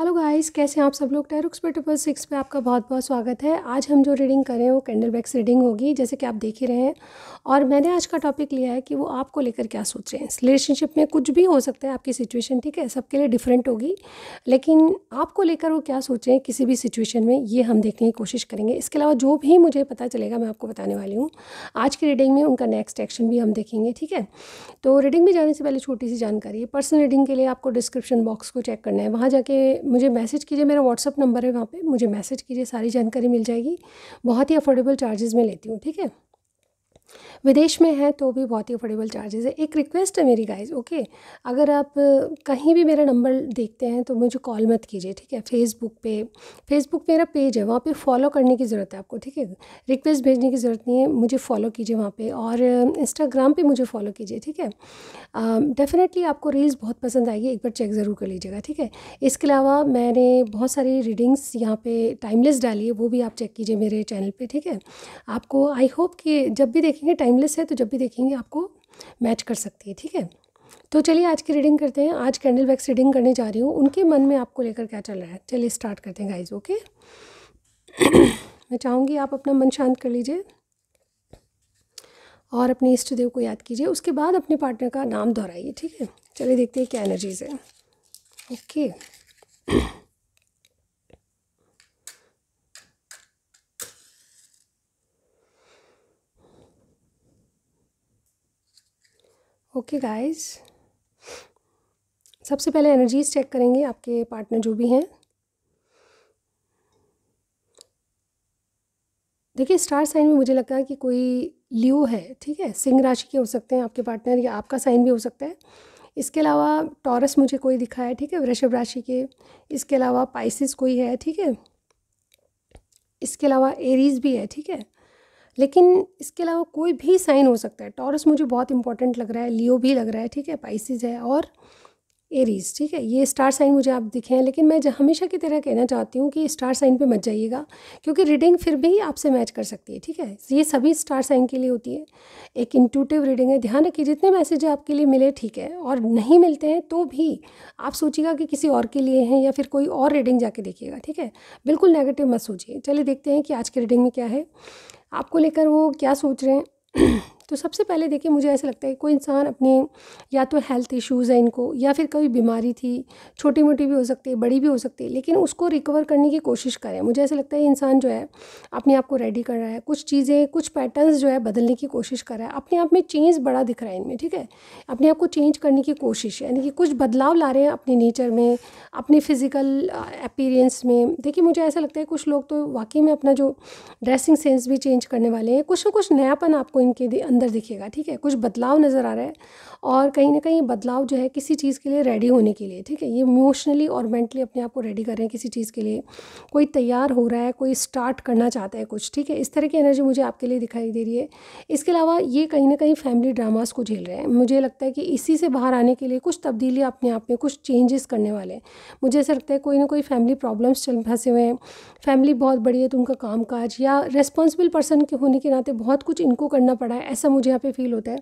hello guys कैसे हैं आप सब लोग टेरुक्स पे ट्रिपल सिक्स पे आपका बहुत बहुत स्वागत है आज हम जो रीडिंग कर रहे हैं वो कैंडल बैक्स रीडिंग होगी जैसे कि आप देख ही रहे हैं और मैंने आज का टॉपिक लिया है कि वो आपको लेकर क्या सोच रहे हैं रिलेशनशिप में कुछ भी हो सकता है आपकी सिचुएशन ठीक है सबके लिए डिफरेंट होगी लेकिन आपको लेकर वो क्या सोच रहे हैं किसी भी सिचुएशन में ये हम देखने की कोशिश करेंगे इसके अलावा जो भी मुझे पता चलेगा मैं आपको बताने वाली हूँ आज की रीडिंग में उनका नेक्स्ट एक्शन भी हम देखेंगे ठीक है तो रीडिंग में जाने से पहले छोटी सी जानकारी पर्सनल रीडिंग के लिए आपको डिस्क्रिप्शन बॉक्स को चेक करना है वहाँ जाके मुझे मैसेज कीजिए मेरा व्हाट्सअप नंबर है वहाँ पे मुझे मैसेज कीजिए सारी जानकारी मिल जाएगी बहुत ही अफोर्डेबल चार्जेस में लेती हूँ ठीक है विदेश में है तो भी बहुत ही अफोर्डेबल चार्जेस है एक रिक्वेस्ट है मेरी गाइज ओके अगर आप कहीं भी मेरा नंबर देखते हैं तो मुझे कॉल मत कीजिए ठीक है फेसबुक पे फेसबुक मेरा पेज है वहाँ पे फॉलो करने की ज़रूरत है आपको ठीक है रिक्वेस्ट भेजने की ज़रूरत नहीं है मुझे फॉलो कीजिए वहाँ पर और इंस्टाग्राम पर मुझे फॉलो कीजिए ठीक है डेफ़िनेटली आपको रील्स बहुत पसंद आएगी एक बार चेक ज़रूर कर लीजिएगा ठीक है इसके अलावा मैंने बहुत सारी रीडिंग्स यहाँ पर टाइमलेस डाली है वो भी आप चेक कीजिए मेरे चैनल पर ठीक है आपको आई होप कि जब भी देखिए देखेंगे टाइमलेस है तो जब भी देखेंगे आपको मैच कर सकती है ठीक है तो चलिए आज की रीडिंग करते हैं आज कैंडल वैक्स रीडिंग करने जा रही हूँ उनके मन में आपको लेकर क्या चल रहा है चलिए स्टार्ट करते हैं गाइज ओके मैं चाहूँगी आप अपना मन शांत कर लीजिए और अपने इष्ट देव को याद कीजिए उसके बाद अपने पार्टनर का नाम दोहराइए ठीक है चलिए देखते हैं क्या एनर्जीज है ओके ओके गाइस सबसे पहले एनर्जीज चेक करेंगे आपके पार्टनर जो भी हैं देखिए स्टार साइन में मुझे है कि कोई लियो है ठीक है सिंह राशि के हो सकते हैं आपके पार्टनर या आपका साइन भी हो सकता है इसके अलावा टॉरस मुझे कोई दिखा है ठीक है वृषभ राशि के इसके अलावा पाइसिस कोई है ठीक है इसके अलावा एरीज भी है ठीक है लेकिन इसके अलावा कोई भी साइन हो सकता है टॉरस मुझे बहुत इंपॉर्टेंट लग रहा है लियो भी लग रहा है ठीक है पाइसिस है और एरीज ठीक है ये स्टार साइन मुझे आप दिखे हैं लेकिन मैं हमेशा की तरह कहना चाहती हूँ कि स्टार साइन पे मत जाइएगा क्योंकि रीडिंग फिर भी आपसे मैच कर सकती है ठीक है ये सभी स्टार साइन के लिए होती है एक इंटूटिव रीडिंग है ध्यान रखिए जितने मैसेज आपके लिए मिले ठीक है और नहीं मिलते हैं तो भी आप सोचिएगा कि किसी और के लिए हैं या फिर कोई और रीडिंग जाके देखिएगा ठीक है बिल्कुल नेगेटिव मत सोचिए चलिए देखते हैं कि आज की रीडिंग में क्या है आपको लेकर वो क्या सोच रहे हैं तो सबसे पहले देखिए मुझे ऐसा लगता है कोई इंसान अपने या तो हेल्थ इश्यूज़ है इनको या फिर कोई बीमारी थी छोटी मोटी भी हो सकती है बड़ी भी हो सकती है लेकिन उसको रिकवर करने की कोशिश करें मुझे ऐसा लगता है इंसान जो है अपने आप को रेडी कर रहा है कुछ चीज़ें कुछ पैटर्न्स जो है बदलने की कोशिश कर रहा है अपने आप में चेंज बड़ा दिख रहा है इनमें ठीक है अपने आप को चेंज करने की कोशिश यानी कि कुछ बदलाव ला रहे हैं अपने नेचर में अपने फिज़िकल अपीरेंस में देखिए मुझे ऐसा लगता है कुछ लोग तो वाकई में अपना जो ड्रेसिंग सेंस भी चेंज करने वाले हैं कुछ ना कुछ नयापन आपको इनके अंदर दिखेगा ठीक है कुछ बदलाव नज़र आ रहा है और कहीं ना कहीं बदलाव जो है किसी चीज़ के लिए रेडी होने के लिए ठीक है ये इमोशनली और मेंटली अपने आप को रेडी कर रहे हैं किसी चीज़ के लिए कोई तैयार हो रहा है कोई स्टार्ट करना चाहता है कुछ ठीक है इस तरह की एनर्जी मुझे आपके लिए दिखाई दे रही है इसके अलावा ये कहीं ना कहीं फैमिली ड्रामास को झेल रहे हैं मुझे लगता है कि इसी से बाहर आने के लिए कुछ तब्दीली अपने आप में कुछ चेंजेस करने वाले हैं मुझे ऐसा लगता है कोई ना कोई फैमिली प्रॉब्लम्स चल फंसे हुए हैं फैमिली बहुत बड़ी है तो उनका काम काज या रेस्पॉन्सिबल पर्सन के होने के नाते बहुत कुछ इनको करना पड़ा है ऐसा मुझे यहाँ पे फील होता है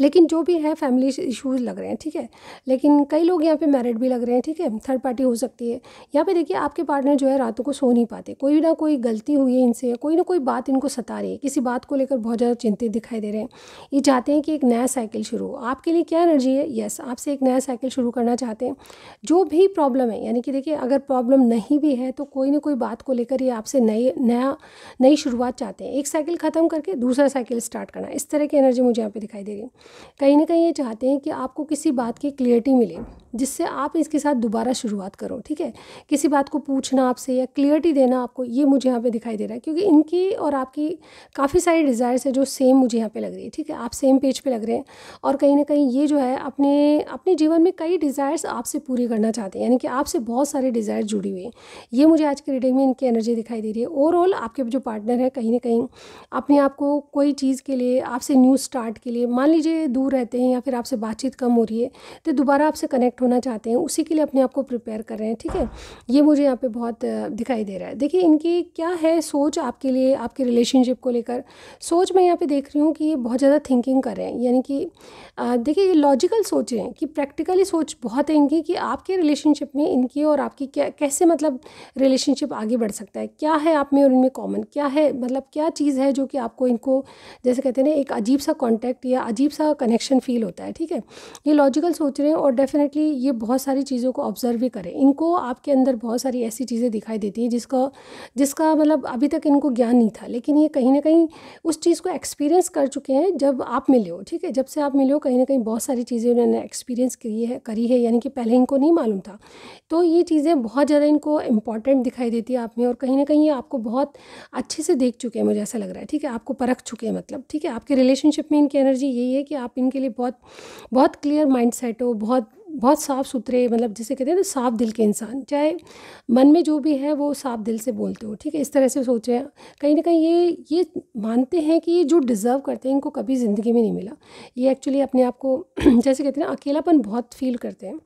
लेकिन जो भी है फैमिली इशूज़ लग रहे हैं ठीक है लेकिन कई लोग यहाँ पे मैरिड भी लग रहे हैं ठीक है थर्ड पार्टी हो सकती है यहाँ पे देखिए आपके पार्टनर जो है रातों को सो नहीं पाते कोई ना कोई गलती हुई है इनसे कोई ना कोई बात इनको सता रही है किसी बात को लेकर बहुत ज़्यादा चिंतित दिखाई दे रहे हैं ये चाहते हैं कि एक नया साइकिल शुरू हो आपके लिए क्या एनर्जी है येस आपसे एक नया साइकिल शुरू करना चाहते हैं जो भी प्रॉब्लम है यानी कि देखिए अगर प्रॉब्लम नहीं भी है तो कोई ना कोई बात को लेकर ये आपसे नई नया नई शुरुआत चाहते हैं एक साइकिल ख़त्म करके दूसरा साइकिल स्टार्ट करना इस तरह की एनर्जी मुझे यहाँ पे दिखाई दे रही है कहीं ना कहीं ये चाहते हैं कि आपको किसी बात की क्लियरिटी मिले जिससे आप इसके साथ दोबारा शुरुआत करो ठीक है किसी बात को पूछना आपसे या क्लियरिटी देना आपको ये मुझे यहाँ पे दिखाई दे रहा है क्योंकि इनकी और आपकी काफ़ी सारी डिज़ायर्स है जो सेम मुझे यहाँ पे लग रही है ठीक है आप सेम पेज पे लग रहे हैं और कहीं ना कहीं ये जो है अपने अपने जीवन में कई डिज़ायर्स आपसे पूरी करना चाहते हैं यानी कि आपसे बहुत सारे डिज़ायर जुड़ी हुई है ये मुझे आज की रीडिंग में इनकी एनर्जी दिखाई दे रही है ओवरऑल आपके जो पार्टनर है कहीं ना कहीं अपने आप को कोई चीज़ के लिए आपसे न्यू स्टार्ट के लिए मान लीजिए दूर रहते हैं या फिर आपसे बातचीत कम हो रही है तो दोबारा आपसे कनेक्ट होना चाहते हैं उसी के लिए अपने आप को प्रिपेयर कर रहे हैं ठीक है ये मुझे यहाँ पे बहुत दिखाई दे रहा है देखिए इनकी क्या है सोच आपके लिए आपके रिलेशनशिप को लेकर सोच मैं यहाँ पे देख रही हूँ कि ये बहुत ज़्यादा थिंकिंग कर रहे हैं यानी कि देखिए ये लॉजिकल सोच कि प्रैक्टिकली सोच बहुत है इनकी कि आपके रिलेशनशिप में इनकी और आपकी क्या कैसे मतलब रिलेशनशिप आगे बढ़ सकता है क्या है आप में और इनमें कॉमन क्या है मतलब क्या चीज़ है जो कि आपको इनको जैसे कहते हैं ना एक अजीब सा कॉन्टैक्ट या अजीब सा सा कनेक्शन फील होता है ठीक है ये लॉजिकल सोच रहे हैं और डेफिनेटली ये बहुत सारी चीज़ों को ऑब्जर्व भी करें इनको आपके अंदर बहुत सारी ऐसी चीज़ें दिखाई देती हैं जिसका जिसका मतलब अभी तक इनको ज्ञान नहीं था लेकिन ये कहीं ना कहीं उस चीज़ को एक्सपीरियंस कर चुके हैं जब आप मिले हो ठीक है जब से आप मिले हो कहीं ना कहीं बहुत सारी चीज़ें उन्होंने एक्सपीरियंस की है करी है यानी कि पहले इनको नहीं मालूम था तो ये चीज़ें बहुत ज़्यादा इनको इंपॉर्टेंट दिखाई देती है आप में और कहीं ना कहीं ये आपको बहुत अच्छे से देख चुके हैं मुझे ऐसा लग रहा है ठीक है आपको परख चुके हैं मतलब ठीक है आपके रिलेशनशिप में इनकी एनर्जी यही है कि आप इनके लिए बहुत बहुत क्लियर माइंड सेट हो बहुत बहुत साफ़ सुथरे मतलब जिसे कहते हैं ना साफ दिल के इंसान चाहे मन में जो भी है वो साफ दिल से बोलते हो ठीक है इस तरह से सोच रहे हैं कहीं ना कहीं ये ये मानते हैं कि ये जो डिज़र्व करते हैं इनको कभी ज़िंदगी में नहीं मिला ये एक्चुअली अपने आप को जैसे कहते हैं ना अकेलापन बहुत फील करते हैं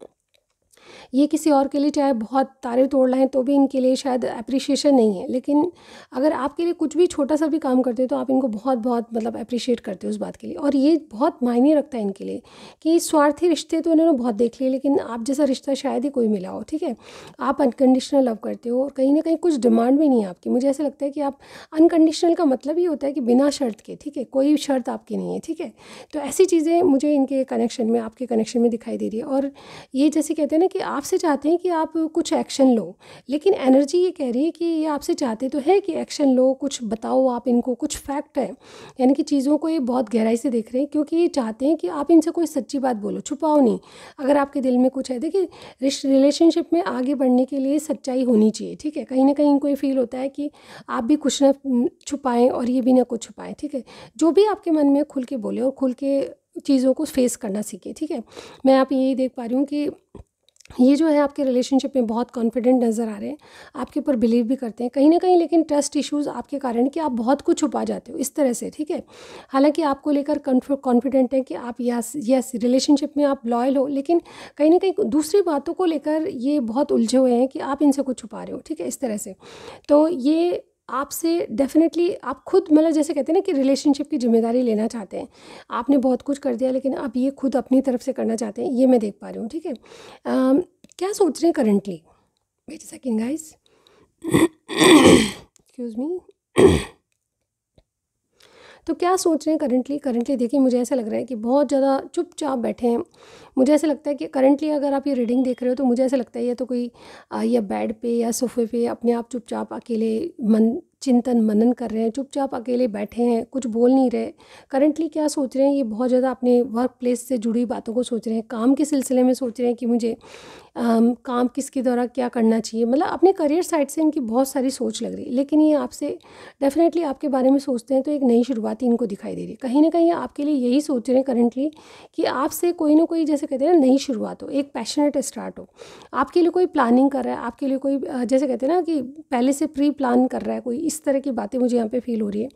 ये किसी और के लिए चाहे बहुत तारे तोड़ लाएँ तो भी इनके लिए शायद अप्रिशिएशन नहीं है लेकिन अगर आपके लिए कुछ भी छोटा सा भी काम करते हो तो आप इनको बहुत बहुत मतलब अप्रिशिएट करते हो उस बात के लिए और ये बहुत मायने रखता है इनके लिए कि स्वार्थी रिश्ते तो इन्होंने बहुत देख लिए लेकिन आप जैसा रिश्ता शायद ही कोई मिला हो ठीक है आप अनकंडीशनल लव करते हो और कहीं ना कहीं कुछ डिमांड भी नहीं है आपकी मुझे ऐसा लगता है कि आप अनकंडीशनल का मतलब ही होता है कि बिना शर्त के ठीक है कोई शर्त आपकी नहीं है ठीक है तो ऐसी चीज़ें मुझे इनके कनेक्शन में आपके कनेक्शन में दिखाई दे रही है और ये जैसे कहते हैं ना कि आपसे चाहते हैं कि आप कुछ एक्शन लो लेकिन एनर्जी ये कह रही है कि ये आपसे चाहते तो है कि एक्शन लो कुछ बताओ आप इनको कुछ फैक्ट है यानी कि चीज़ों को ये बहुत गहराई से देख रहे हैं क्योंकि ये चाहते हैं कि आप इनसे कोई सच्ची बात बोलो छुपाओ नहीं अगर आपके दिल में कुछ है देखिए रिलेशनशिप में आगे बढ़ने के लिए सच्चाई होनी चाहिए ठीक है कहीं ना कहीं इनको ये फील होता है कि आप भी कुछ ना छुपाएं और ये भी ना कुछ छुपाएं ठीक है जो भी आपके मन में खुल के बोले और खुल के चीज़ों को फेस करना सीखे ठीक है मैं आप यही देख पा रही हूँ कि ये जो है आपके रिलेशनशिप में बहुत कॉन्फिडेंट नज़र आ रहे हैं आपके ऊपर बिलीव भी करते हैं कहीं ना कहीं लेकिन ट्रस्ट इश्यूज आपके कारण कि आप बहुत कुछ छुपा जाते हो इस तरह से ठीक है हालांकि आपको लेकर कॉन्फिडेंट है कि आप यस यस रिलेशनशिप में आप लॉयल हो लेकिन कहीं ना कहीं दूसरी बातों को लेकर ये बहुत उलझे हुए हैं कि आप इनसे कुछ छुपा रहे हो ठीक है इस तरह से तो ये आपसे डेफिनेटली आप खुद मतलब जैसे कहते हैं ना कि रिलेशनशिप की जिम्मेदारी लेना चाहते हैं आपने बहुत कुछ कर दिया लेकिन आप ये खुद अपनी तरफ से करना चाहते हैं ये मैं देख पा रही हूँ ठीक है क्या सोच रहे हैं currently wait second guys excuse me तो क्या सोच रहे हैं करंटली करंटली देखिए मुझे ऐसा लग रहा है कि बहुत ज़्यादा चुपचाप बैठे हैं मुझे ऐसा लगता है कि करंटली अगर आप ये रीडिंग देख रहे हो तो मुझे ऐसा लगता है या तो कोई या बेड पे या सोफे पे अपने आप चुपचाप अकेले मन चिंतन मनन कर रहे हैं चुपचाप अकेले बैठे हैं कुछ बोल नहीं रहे करंटली क्या सोच रहे हैं ये बहुत ज़्यादा अपने वर्क प्लेस से जुड़ी बातों को सोच रहे हैं काम के सिलसिले में सोच रहे हैं कि मुझे आम, काम किसके द्वारा क्या करना चाहिए मतलब अपने करियर साइड से इनकी बहुत सारी सोच लग रही है लेकिन ये आपसे डेफिनेटली आपके बारे में सोचते हैं तो एक नई शुरुआत ही इनको दिखाई दे रही है कहीं ना कहीं आपके लिए यही सोच रहे हैं करंटली कि आपसे कोई ना कोई जैसे कहते हैं ना नई शुरुआत हो एक पैशनेट स्टार्ट हो आपके लिए कोई प्लानिंग कर रहा है आपके लिए कोई जैसे कहते हैं ना कि पहले से प्री प्लान कर रहा है कोई इस तरह की बातें मुझे यहाँ पे फील हो रही है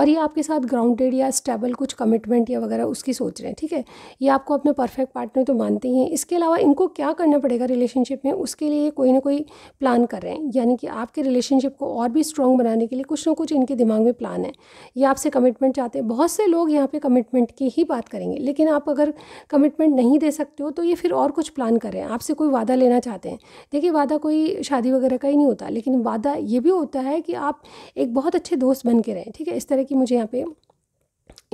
और ये आपके साथ ग्राउंडेड या स्टेबल कुछ कमिटमेंट या वगैरह उसकी सोच रहे हैं ठीक है ये आपको अपने परफेक्ट पार्टनर तो मानते ही हैं इसके अलावा इनको क्या करना पड़ेगा रिलेशनशिप में उसके लिए कोई ना कोई प्लान कर रहे हैं यानी कि आपके रिलेशनशिप को और भी स्ट्रॉन्ग बनाने के लिए कुछ ना कुछ इनके दिमाग में प्लान है ये आपसे कमिटमेंट चाहते हैं बहुत से लोग यहाँ पर कमिटमेंट की ही बात करेंगे लेकिन आप अगर कमिटमेंट नहीं दे सकते हो तो ये फिर और कुछ प्लान कर रहे हैं आपसे कोई वादा लेना चाहते हैं देखिए वादा कोई शादी वगैरह का ही नहीं होता लेकिन वादा ये भी होता है कि आप एक बहुत अच्छे दोस्त बन के रहें ठीक है इस तरह की मुझे यहाँ पे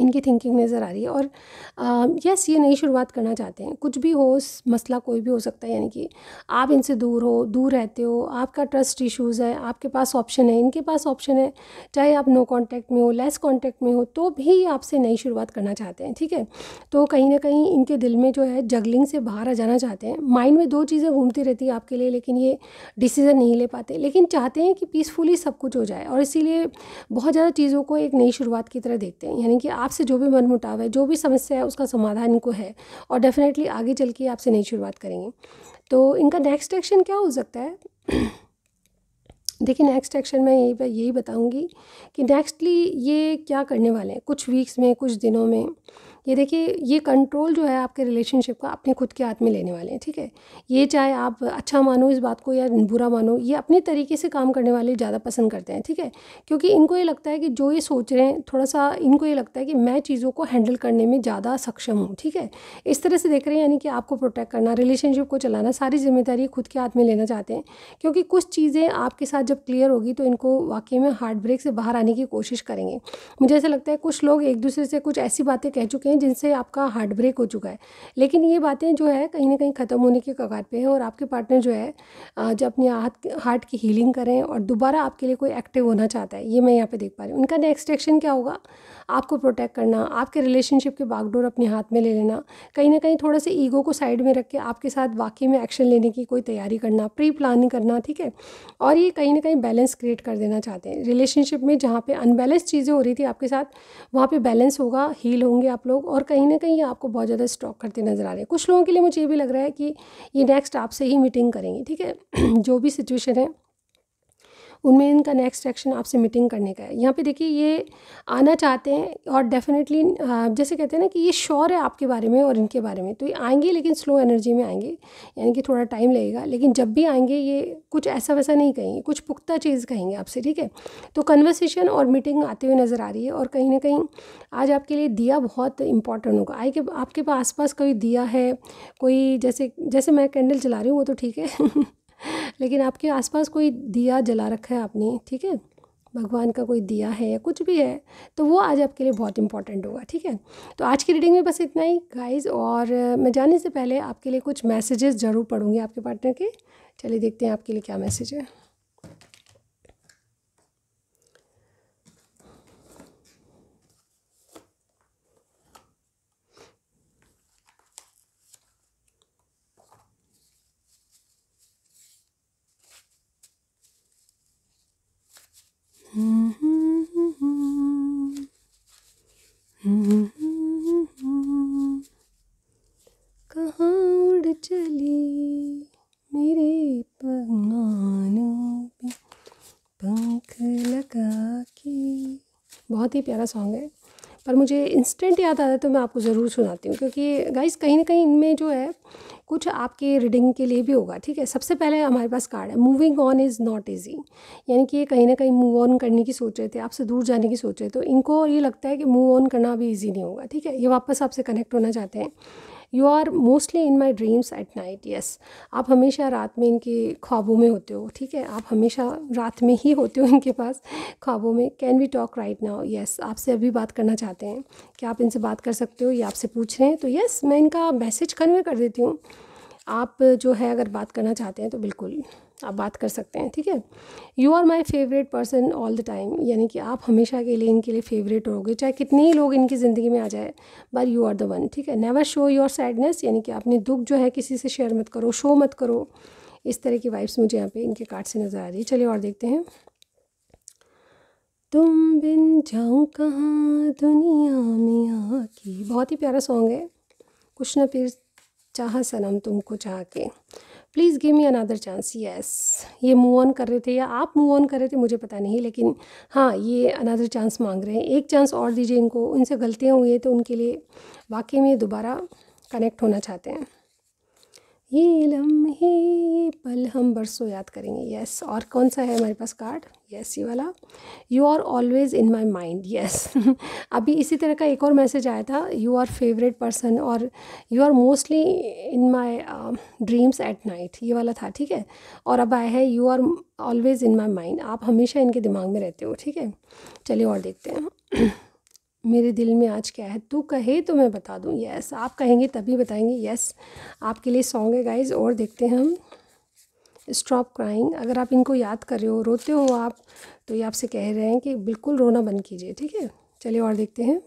इनकी थिंकिंग नज़र आ रही है और यस ये नई शुरुआत करना चाहते हैं कुछ भी हो मसला कोई भी हो सकता है यानी कि आप इनसे दूर हो दूर रहते हो आपका ट्रस्ट इश्यूज़ है आपके पास ऑप्शन है इनके पास ऑप्शन है चाहे आप नो कांटेक्ट में हो लेस कांटेक्ट में हो तो भी आपसे नई शुरुआत करना चाहते हैं ठीक है तो कहीं ना कहीं इनके दिल में जो है जगलिंग से बाहर आ जाना चाहते हैं माइंड में दो चीज़ें घूमती रहती है आपके लिए लेकिन ये डिसीज़न नहीं ले पाते लेकिन चाहते हैं कि पीसफुली सब कुछ हो जाए और इसीलिए बहुत ज़्यादा चीज़ों को एक नई शुरुआत की तरह देखते हैं यानी कि आप आपसे जो भी मनमुटाव है जो भी समस्या है उसका समाधान इनको है और डेफिनेटली आगे चल के आपसे नई शुरुआत करेंगे तो इनका नेक्स्ट एक्शन क्या हो सकता है देखिए नेक्स्ट एक्शन मैं यही यही बताऊंगी कि नेक्स्टली ये क्या करने वाले हैं कुछ वीक्स में कुछ दिनों में ये देखिए ये कंट्रोल जो है आपके रिलेशनशिप का अपने खुद के हाथ में लेने वाले हैं ठीक है ये चाहे आप अच्छा मानो इस बात को या बुरा मानो ये अपने तरीके से काम करने वाले ज़्यादा पसंद करते हैं ठीक है क्योंकि इनको ये लगता है कि जो ये सोच रहे हैं थोड़ा सा इनको ये लगता है कि मैं चीज़ों को हैंडल करने में ज़्यादा सक्षम हूँ ठीक है इस तरह से देख रहे हैं यानी कि आपको प्रोटेक्ट करना रिलेशनशिप को चलाना सारी जिम्मेदारी खुद के हाथ में लेना चाहते हैं क्योंकि कुछ चीज़ें आपके साथ जब क्लियर होगी तो इनको वाकई में हार्ट ब्रेक से बाहर आने की कोशिश करेंगे मुझे ऐसा लगता है कुछ लोग एक दूसरे से कुछ ऐसी बातें कह चुके हैं हैं जिनसे आपका हार्ट ब्रेक हो चुका है लेकिन ये बातें जो है कहीं ना कहीं ख़त्म होने के कगार पे हैं और आपके पार्टनर जो है जो अपने हाथ हार्ट की हीलिंग करें और दोबारा आपके लिए कोई एक्टिव होना चाहता है ये मैं यहाँ पे देख पा रही हूँ उनका नेक्स्ट एक्शन क्या होगा आपको प्रोटेक्ट करना आपके रिलेशनशिप के बागडोर अपने हाथ में ले लेना कहीं ना कहीं थोड़ा सा ईगो को साइड में रख के आपके साथ वाकई में एक्शन लेने की कोई तैयारी करना प्री प्लानिंग करना ठीक है और ये कहीं ना कहीं बैलेंस क्रिएट कर देना चाहते हैं रिलेशनशिप में जहाँ पे अनबैलेंस चीज़ें हो रही थी आपके साथ वहाँ पे बैलेंस होगा हील होंगे आप लोग और कहीं ना कहीं आपको बहुत ज़्यादा स्टॉक करते नज़र आ रहे हैं कुछ लोगों के लिए मुझे ये भी लग रहा है कि ये नेक्स्ट आपसे ही मीटिंग करेंगे ठीक है जो भी सिचुएशन है उनमें इनका नेक्स्ट एक्शन आपसे मीटिंग करने का है यहाँ पे देखिए ये आना चाहते हैं और डेफिनेटली जैसे कहते हैं ना कि ये श्योर है आपके बारे में और इनके बारे में तो ये आएंगे लेकिन स्लो एनर्जी में आएंगे यानी कि थोड़ा टाइम लगेगा लेकिन जब भी आएंगे ये कुछ ऐसा वैसा नहीं कहेंगे कुछ पुख्ता चीज़ कहेंगे आपसे ठीक है तो कन्वर्सेशन और मीटिंग आते हुए नज़र आ रही है और कहीं ना कहीं आज आपके लिए दिया बहुत इंपॉर्टेंट होगा आई के आपके आस पास कोई दिया है कोई जैसे जैसे मैं कैंडल जला रही हूँ वो तो ठीक है लेकिन आपके आसपास कोई दिया जला रखा है आपने ठीक है भगवान का कोई दिया है या कुछ भी है तो वो आज आपके लिए बहुत इंपॉर्टेंट होगा ठीक है तो आज की रीडिंग में बस इतना ही गाइस और मैं जाने से पहले आपके लिए कुछ मैसेजेस ज़रूर पढ़ूंगी आपके पार्टनर के चलिए देखते हैं आपके लिए क्या मैसेज है ही प्यारा सॉन्ग है पर मुझे इंस्टेंट याद आता है तो मैं आपको ज़रूर सुनाती हूँ क्योंकि गाइस कहीं ना कहीं इनमें जो है कुछ आपके रीडिंग के लिए भी होगा ठीक है सबसे पहले हमारे पास कार्ड है moving on is not easy यानी कि ये कहीं ना कहीं मूव ऑन करने की सोच रहे थे आपसे दूर जाने की सोच रहे थे तो इनको ये लगता है कि मूव ऑन करना भी ईजी नहीं होगा ठीक है ये वापस आपसे कनेक्ट होना चाहते हैं you are mostly in my dreams at night yes आप हमेशा रात में इनके ख्वाबों में होते हो ठीक है आप हमेशा रात में ही होते हो इनके पास ख्वाबों में can we talk right now yes आपसे अभी बात करना चाहते हैं क्या आप इनसे बात कर सकते हो या आपसे पूछ रहे हैं तो येस मैं इनका मैसेज कन्वे कर देती हूँ आप जो है अगर बात करना चाहते हैं तो बिल्कुल आप बात कर सकते हैं ठीक है you are my favourite person all the time यानी कि आप हमेशा के लिए इनके लिए फेवरेट रहोगे चाहे कितने ही लोग इनकी ज़िंदगी में आ जाए but you are the one ठीक है नेवर शो योर सैडनेस यानी कि आपने दुख जो है किसी से शेयर मत करो शो मत करो इस तरह की वाइब्स मुझे यहाँ पे इनके कार्ड से नज़र आ रही है चलिए और देखते हैं तुम बिन जाऊँ कहाँ दुनिया में आके बहुत ही प्यारा सॉन्ग है कुछ ना फिर चाह सनम तुमको चाह के please give me another chance yes ये मूव ऑन कर रहे थे या आप मूव ऑन कर रहे थे मुझे पता नहीं लेकिन हाँ ये अनदर चांस मांग रहे हैं एक चांस और दीजिए इनको उनसे गलतियाँ हुई हैं तो उनके लिए वाकई में दोबारा कनेक्ट होना चाहते हैं ये लम्हे ये पल हम बरसों याद करेंगे यस और कौन सा है हमारे पास कार्ड यस ये वाला you are always in my mind yes अभी इसी तरह का एक और मैसेज आया था यू आर फेवरेट पर्सन और you are mostly in my dreams at night ये वाला था ठीक है और अब आया है you are always in my mind आप हमेशा इनके दिमाग में रहते हो ठीक है चलिए और देखते हैं मेरे दिल में आज क्या है तू कहे तो मैं बता दूँ यस आप कहेंगे तभी बताएंगे यस आपके लिए सॉन्ग है गाइज और देखते हैं हम स्टॉप क्राइंग अगर आप इनको याद कर रहे हो रोते हो आप तो ये आपसे कह रहे हैं कि बिल्कुल रोना बंद कीजिए ठीक है चलिए और देखते हैं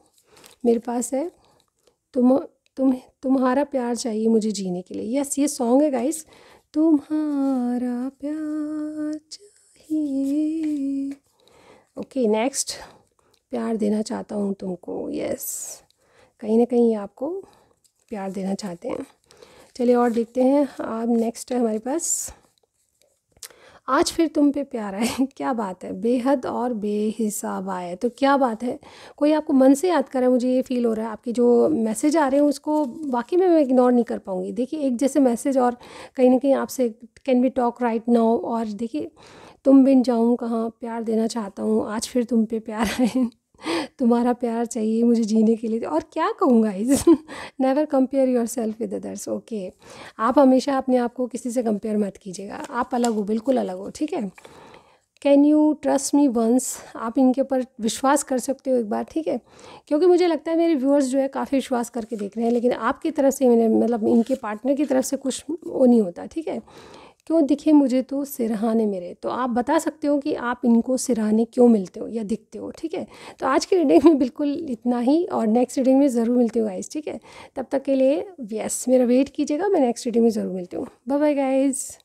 मेरे पास है तुम तुम तुम्हारा प्यार चाहिए मुझे जीने के लिए यस ये सॉन्ग है गाइस तुम्हारा प्यार चाहिए ओके नेक्स्ट प्यार देना चाहता हूँ तुमको यस कहीं ना कहीं आपको प्यार देना चाहते हैं चलिए और देखते हैं आप नेक्स्ट है हमारे पास आज फिर तुम पे प्यार आए क्या बात है बेहद और बेहिसाब आए तो क्या बात है कोई आपको मन से याद कर रहा है मुझे ये फील हो रहा है आपकी जो मैसेज आ रहे हैं उसको बाकी में मैं इग्नोर नहीं कर पाऊँगी देखिए एक जैसे मैसेज और कहीं ना कहीं आपसे can be talk right now और देखिए तुम बिन जाऊँ कहाँ प्यार देना चाहता हूँ आज फिर तुम पे प्यार आए तुम्हारा प्यार चाहिए मुझे जीने के लिए और क्या कहूँगा guys never compare yourself with others okay आप हमेशा अपने आप को किसी से कंपेयर मत कीजिएगा आप अलग हो बिल्कुल अलग हो ठीक है can you trust me once आप इनके ऊपर विश्वास कर सकते हो एक बार ठीक है क्योंकि मुझे लगता है मेरे व्यूअर्स जो है काफ़ी विश्वास करके देख रहे हैं लेकिन आपकी तरफ से मैंने मतलब इनके पार्टनर की तरफ से कुछ वो नहीं होता ठीक है क्यों तो दिखे मुझे तो सिरहाने मेरे तो आप बता सकते हो कि आप इनको सिरहाने क्यों मिलते हो या दिखते हो ठीक है तो आज की रीडिंग में बिल्कुल इतना ही और नेक्स्ट रीडिंग में ज़रूर मिलती हूँ गाइज ठीक है तब तक के लिए यस मेरा वेट कीजिएगा मैं नेक्स्ट रीडिंग में ज़रूर मिलती हूँ बाय बाय गाइज़